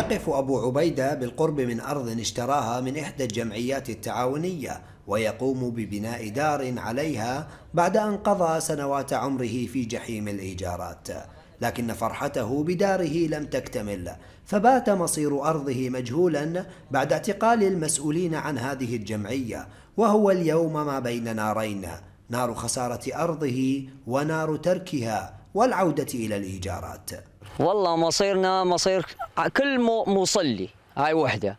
يقف أبو عبيدة بالقرب من أرض اشتراها من إحدى الجمعيات التعاونية ويقوم ببناء دار عليها بعد أن قضى سنوات عمره في جحيم الإيجارات لكن فرحته بداره لم تكتمل فبات مصير أرضه مجهولا بعد اعتقال المسؤولين عن هذه الجمعية وهو اليوم ما بين نارين نار خسارة أرضه ونار تركها والعودة إلى الإيجارات والله مصيرنا مصير كل مصلي هاي وحدة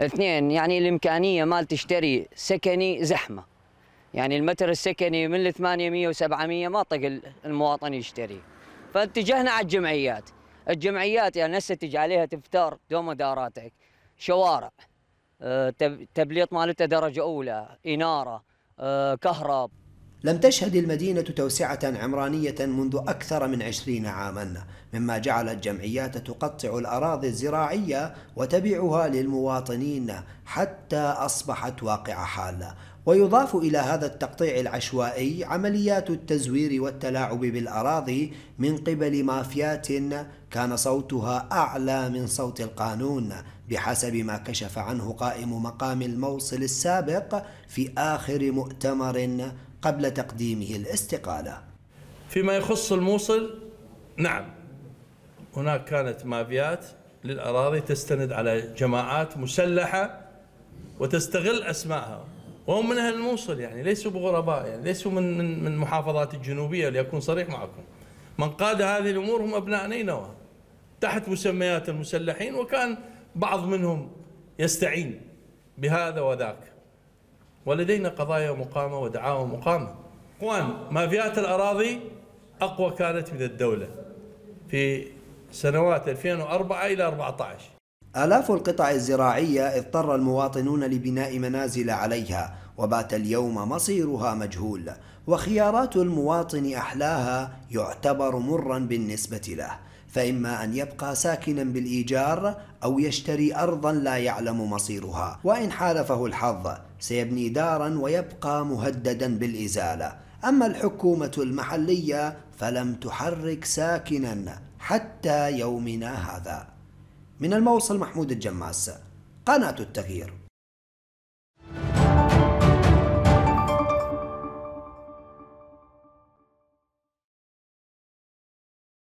اثنين يعني الإمكانية مال تشتري سكني زحمة يعني المتر السكني من 800 و 700 ما طق المواطن يشتري فاتجهنا على الجمعيات الجمعيات يعني هسه تجي عليها تفتر دوم داراتك شوارع آه، تبليط مالتها درجه اولى اناره آه، كهرب لم تشهد المدينة توسعة عمرانية منذ أكثر من عشرين عاما مما جعل الجمعيات تقطع الأراضي الزراعية وتبيعها للمواطنين حتى أصبحت واقع حال ويضاف إلى هذا التقطيع العشوائي عمليات التزوير والتلاعب بالأراضي من قبل مافيات كان صوتها أعلى من صوت القانون بحسب ما كشف عنه قائم مقام الموصل السابق في آخر مؤتمر قبل تقديمه الاستقالة فيما يخص الموصل نعم هناك كانت مافيات للأراضي تستند على جماعات مسلحة وتستغل أسماءها وهم من أهل الموصل يعني ليسوا بغرباء يعني ليسوا من من من محافظات الجنوبية ليكون صريح معكم من قاد هذه الأمور هم أبناء نينوى تحت مسميات المسلحين وكان بعض منهم يستعين بهذا وذاك ولدينا قضايا مقامة ودعاوى مقامة اخوان مافيات الأراضي أقوى كانت من الدولة في سنوات 2004 إلى 14 آلاف القطع الزراعية اضطر المواطنون لبناء منازل عليها وبات اليوم مصيرها مجهول وخيارات المواطن احلاها يعتبر مرا بالنسبه له فإما أن يبقى ساكنا بالإيجار أو يشتري أرضا لا يعلم مصيرها وإن حالفه الحظ سيبني دارا ويبقى مهددا بالإزالة أما الحكومة المحلية فلم تحرك ساكنا حتى يومنا هذا من الموصل محمود الجماس قناة التغيير